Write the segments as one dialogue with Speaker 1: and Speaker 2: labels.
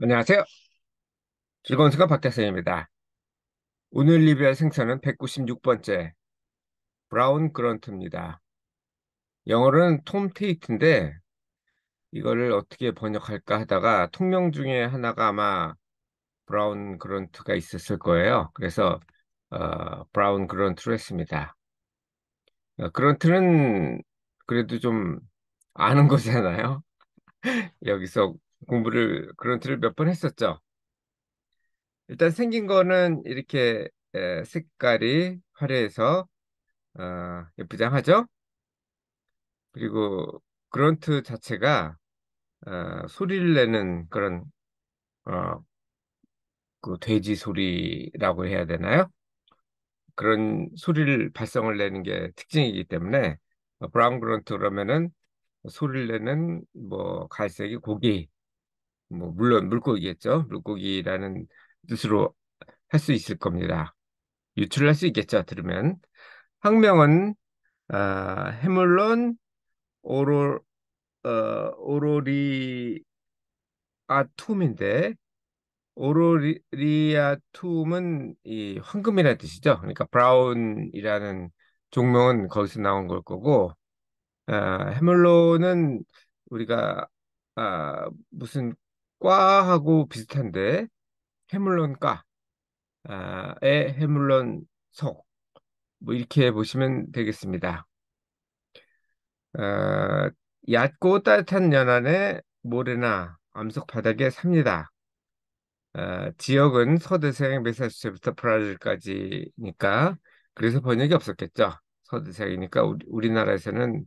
Speaker 1: 안녕하세요. 즐거운 수업 박태선입니다. 오늘 리뷰할 생선은 196번째 브라운 그런트입니다. 영어로는 톰 테이트인데 이거를 어떻게 번역할까 하다가 통명 중에 하나가 아마 브라운 그런트가 있었을 거예요. 그래서 어, 브라운 그런트로 했습니다. 어, 그런트는 그래도 좀 아는 거잖아요. 여기서 공부를 그런 틀을 몇 번 했었죠. 일단 생긴 거는 이렇게 색깔이 화려해서 어, 예쁘장하죠. 그리고 그런트 자체가 어, 소리를 내는 그런 어, 그 돼지 소리라고 해야 되나요? 그런 소리를 발성을 내는 게 특징이기 때문에 브라운 그런트 그러면은 소리를 내는 뭐 갈색이 고기 뭐 물론 물고기겠죠. 물고기라는 뜻으로 할 수 있을 겁니다. 유출할 수 있겠죠. 들으면 학명은 아, 해물론 오로 어, 오로리아툼인데 오로리아툼은 이 황금이라는 뜻이죠. 그러니까 브라운이라는 종명은 거기서 나온 걸 거고 아, 해물론은 우리가 아, 무슨 과하고 비슷한데 해물론과에 아, 해물론석 뭐 이렇게 보시면 되겠습니다. 어, 얕고 따뜻한 연안의 모래나 암석 바닥에 삽니다. 어, 지역은 서대생 메사추세부터 브라질까지니까 그래서 번역이 없었겠죠. 서대생이니까 우리, 우리나라에서는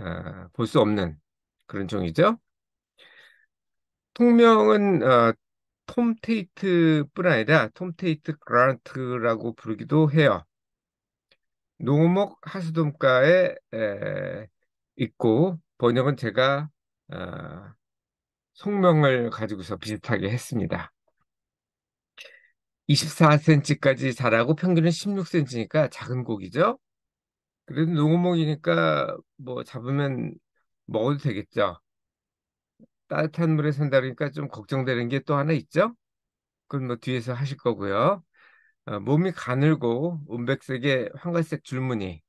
Speaker 1: 어, 볼수 없는 그런 종이죠. 통명은 어, 톰 테이트뿐 아니라 톰 테이트 그란트라고 부르기도 해요. 농목 하수동가에 에, 있고 번역은 제가 어, 속명을 가지고서 비슷하게 했습니다. 24cm까지 자라고 평균은 16cm니까 작은 고기죠. 그래도 농어목이니까 뭐 잡으면 먹어도 되겠죠. 따뜻한 물에 산다 니까좀 걱정되는 게 또 하나 있죠. 그건 뭐 뒤에서 하실 거고요. 어, 몸이 가늘고 은백색의 황갈색 줄무늬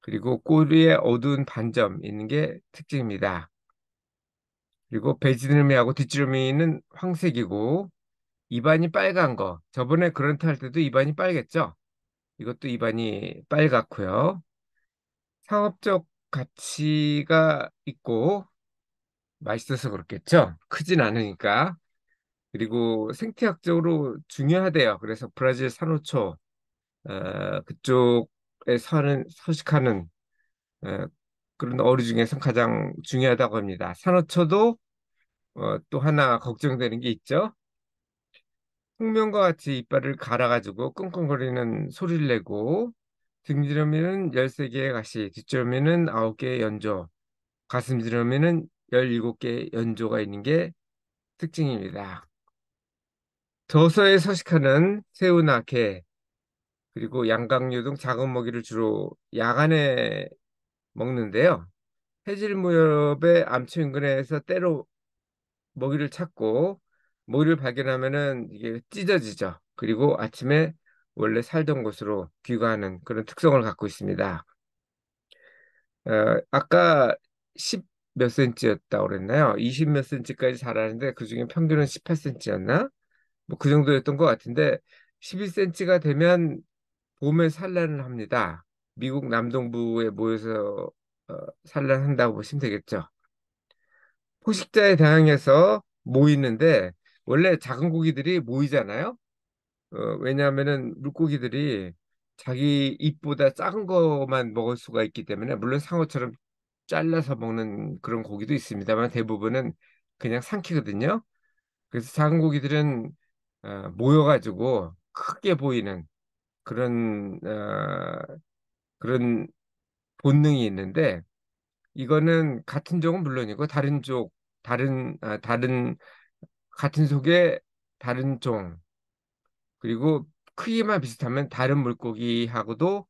Speaker 1: 그리고 꼬리에 어두운 반점 있는 게 특징입니다. 그리고 배지느미하고 뒷지름이는 황색이고 입안이 빨간 거 저번에 그런트 할 때도 입안이 빨겠죠. 이것도 입안이 빨갛고요. 상업적 가치가 있고 맛있어서 그렇겠죠? 크진 않으니까. 그리고 생태학적으로 중요하대요. 그래서 브라질 산호초 어, 그쪽에 사는 서식하는 어, 그런 어류 중에서 가장 중요하다고 합니다. 산호초도 어, 또 하나 걱정되는 게 있죠. 홍면과 같이 이빨을 갈아가지고 끙끙거리는 소리를 내고 등지러미는 13개의 가시, 뒷지러미는 9개의 연조, 가슴지러미는 17개의 연조가 있는 게 특징입니다. 저서에 서식하는 새우나 게 그리고 양각류등 작은 먹이를 주로 야간에 먹는데요. 해질무렵의 암초 인근에서 때로 먹이를 찾고 먹이를 발견하면 이게 찢어지죠. 그리고 아침에 원래 살던 곳으로 귀가하는 그런 특성을 갖고 있습니다. 어, 아까 10몇 센치였다 그랬나요? 20 몇 센치까지 자라는데 뭐 그 중에 평균은 18센치였나? 뭐 그 정도였던 것 같은데 1 1센치가 되면 봄에 산란을 합니다. 미국 남동부에 모여서 어, 산란한다고 보시면 되겠죠. 포식자에대항해서 모이는데 원래 작은 고기들이 모이잖아요. 어, 왜냐하면 물고기들이 자기 입보다 작은 것만 먹을 수가 있기 때문에 물론 상어처럼 잘라서 먹는 그런 고기도 있습니다만 대부분은 그냥 삼키거든요. 그래서 작은 고기들은 어, 모여가지고 크게 보이는 그런 어, 그런 본능이 있는데 이거는 같은 종은 물론이고 다른 쪽 다른 아, 다른 같은 속에 다른 종 그리고 크기만 비슷하면 다른 물고기하고도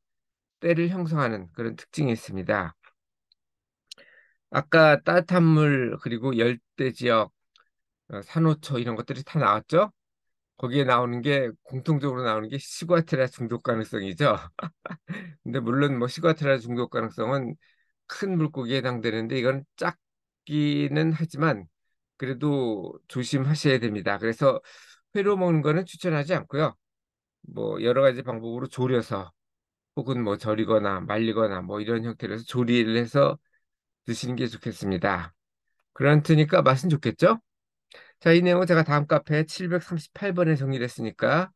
Speaker 1: 때를 형성하는 그런 특징이 있습니다. 아까 따뜻한 물 그리고 열대 지역 어, 산호초 이런 것들이 다 나왔죠? 거기에 나오는 게 공통적으로 나오는 게 시과테라 중독 가능성이죠. 근데 물론 뭐 시과테라 중독 가능성은 큰 물고기에 해당되는데 이건 작기는 하지만 그래도 조심하셔야 됩니다. 그래서 회로 먹는 거는 추천하지 않고요. 뭐 여러 가지 방법으로 졸여서 혹은 뭐 절이거나 말리거나 뭐 이런 형태로 해서 조리를 해서 드시는 게 좋겠습니다. 그런트니까 맛은 좋겠죠? 자, 이 내용은 제가 다음 카페 738번에 정리를 했으니까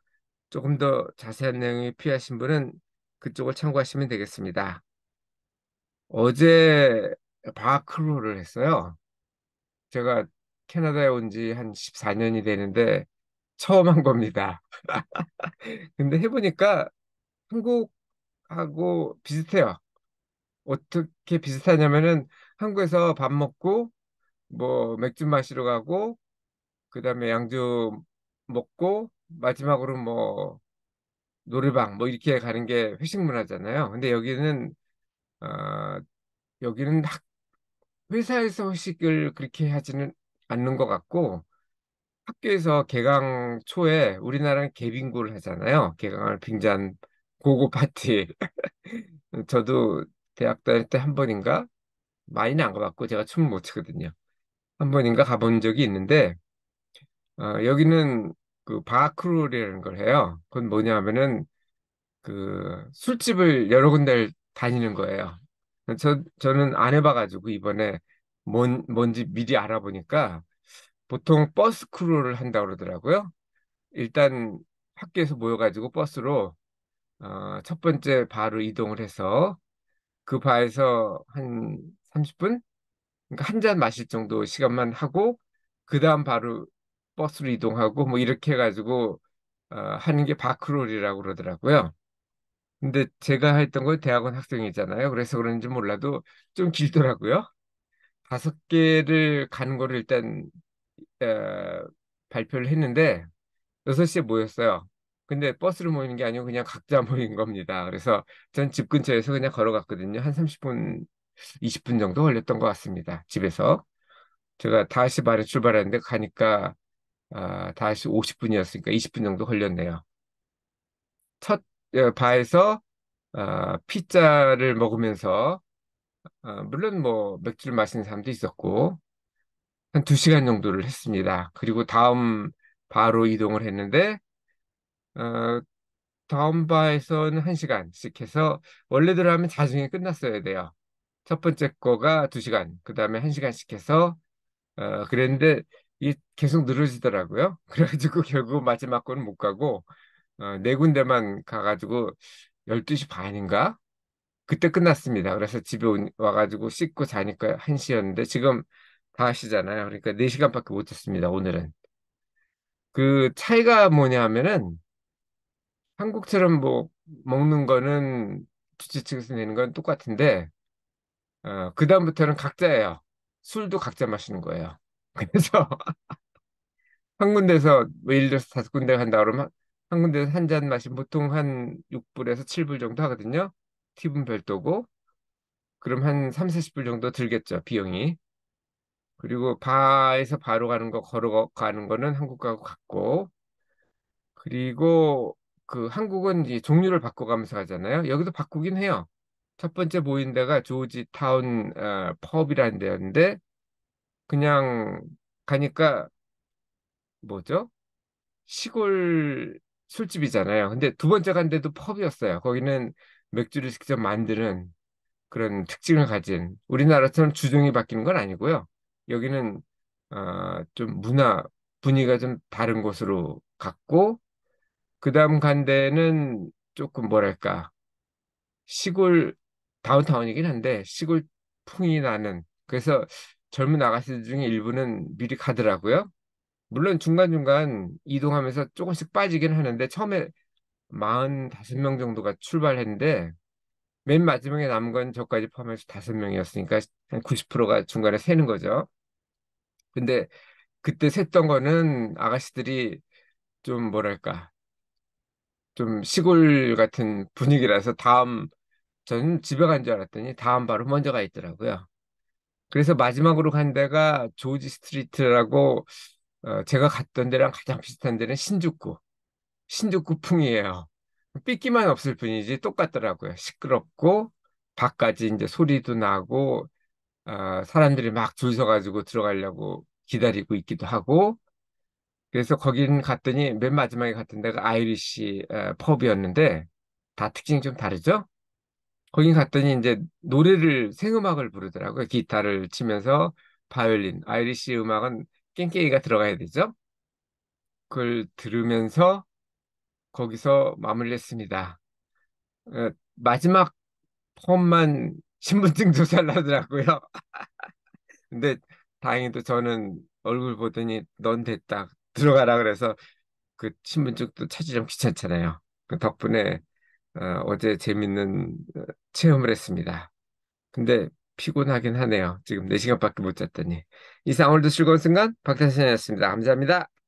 Speaker 1: 조금 더 자세한 내용이 필요하신 분은 그쪽을 참고하시면 되겠습니다. 어제 바크로를 했어요. 제가 캐나다에 온 지 한 14년이 되는데 처음 한 겁니다. 근데 해보니까 한국하고 비슷해요. 어떻게 비슷하냐면은 한국에서 밥 먹고 뭐 맥주 마시러 가고 그다음에 양주 먹고 마지막으로 뭐 노래방 뭐 이렇게 가는 게 회식 문화잖아요. 근데 여기는 어, 여기는 학, 회사에서 회식을 그렇게 하지는 않는 것 같고 학교에서 개강 초에 우리나라는 개빙고를 하잖아요. 개강을 빙잔 고고 파티. 저도 대학 다닐 때 한 번인가 많이는 안 가봤고 제가 춤을 못 추거든요. 한 번인가 가본 적이 있는데 어, 여기는 그 바크롤이라는 걸 해요. 그건 뭐냐면은 그 술집을 여러 군데를 다니는 거예요. 저 저는 안 해봐가지고 이번에 뭔 뭔지 미리 알아보니까 보통 버스 크루를 한다 고 그러더라고요. 일단 학교에서 모여가지고 버스로 어, 첫 번째 바로 이동을 해서 그 바에서 한 30분? 그러니까 한 잔 마실 정도 시간만 하고 그 다음 바로 버스로 이동하고 뭐 이렇게 해가지고 어, 하는 게 바크롤이라고 그러더라고요. 근데 제가 했던 건 대학원 학생이잖아요. 그래서 그런지 몰라도 좀 길더라고요. 다섯 개를 가는 거를 일단 어, 발표를 했는데 6 시에 모였어요. 근데 버스를 모이는 게 아니고 그냥 각자 모인 겁니다. 그래서 전 집 근처에서 그냥 걸어갔거든요. 한 30분, 20분 정도 걸렸던 것 같습니다. 집에서. 제가 다시발에 출발했는데 가니까 아, 5시 50분이었으니까 20분 정도 걸렸네요. 첫 어, 바에서 아, 피자를 먹으면서 아, 물론 뭐 맥주를 마시는 사람도 있었고 한 2시간 정도를 했습니다. 그리고 다음 바로 이동을 했는데 어, 다음 바에서는 한시간씩 해서 원래대로 하면 자중에 끝났어야 돼요. 첫 번째 거가 두시간그 다음에 한시간씩 해서 어, 그랬는데 이게 계속 늘어지더라고요. 그래가지고 결국 마지막 거는 못 가고 어, 네 군데만 가가지고 12시 반인가? 그때 끝났습니다. 그래서 집에 온- 와가지고 씻고 자니까 1시였는데 지금 다 하시잖아요. 그러니까 4시간밖에 못잤습니다 오늘은. 그 차이가 뭐냐 하면은 한국처럼 뭐 먹는 거는 주최 측에서 내는 건 똑같은데 어, 그다음부터는 각자예요. 술도 각자 마시는 거예요. 그래서 한 군데서 뭐 예를 들어서 다섯 군데 간다 그러면 한 군데에서 한 잔 마시면 보통 한 6불에서 7불 정도 하거든요. 팁은 별도고 그럼 한 3, 40불 정도 들겠죠. 비용이. 그리고 바에서 바로 가는 거 걸어가는 거는 한국가고 같고 그리고 그 한국은 이 종류를 바꿔가면서 하잖아요. 여기도 바꾸긴 해요. 첫 번째 보인 데가 조지 타운 어, 펍이라는 데였는데 그냥 가니까 뭐죠? 시골 술집이잖아요. 근데 두 번째 간 데도 펍이었어요. 거기는 맥주를 직접 만드는 그런 특징을 가진 우리나라처럼 주종이 바뀌는 건 아니고요. 여기는 어, 좀 문화 분위기가 좀 다른 곳으로 갔고 그 다음 간 데는 조금 뭐랄까 시골 다운타운이긴 한데 시골 풍이 나는 그래서 젊은 아가씨들 중에 일부는 미리 가더라고요. 물론 중간중간 이동하면서 조금씩 빠지긴 하는데 처음에 45명 정도가 출발했는데 맨 마지막에 남은 건 저까지 포함해서 5명이었으니까 한 90%가 중간에 새는 거죠. 근데 그때 샜던 거는 아가씨들이 좀 뭐랄까 좀 시골 같은 분위기라서 다음 저는 집에 간 줄 알았더니 다음 바로 먼저 가 있더라고요. 그래서 마지막으로 간 데가 조지 스트리트라고 어, 제가 갔던 데랑 가장 비슷한 데는 신주쿠. 신주쿠풍이에요. 삐끼만 없을 뿐이지 똑같더라고요. 시끄럽고 밖까지 이제 소리도 나고 어, 사람들이 막 줄 서가지고 들어가려고 기다리고 있기도 하고 그래서 거긴 갔더니 맨 마지막에 갔던 데가 아이리시 펍이었는데 다 특징이 좀 다르죠? 거긴 갔더니 이제 노래를 생음악을 부르더라고요. 기타를 치면서 바이올린, 아이리시 음악은 깽깽이가 들어가야 되죠. 그걸 들으면서 거기서 마무리 했습니다. 마지막 펌만 신분증 조사를 하더라고요. 근데 다행히도 저는 얼굴 보더니 넌 됐다 들어가라 그래서 그 신분증도 찾기 면 귀찮잖아요. 그 덕분에 어, 제 재밌는 어, 체험을 했습니다. 근데 피곤하긴 하네요. 지금 4시간밖에 못 잤더니. 이상 오늘도 즐거운 순간 박태선이었습니다. 감사합니다.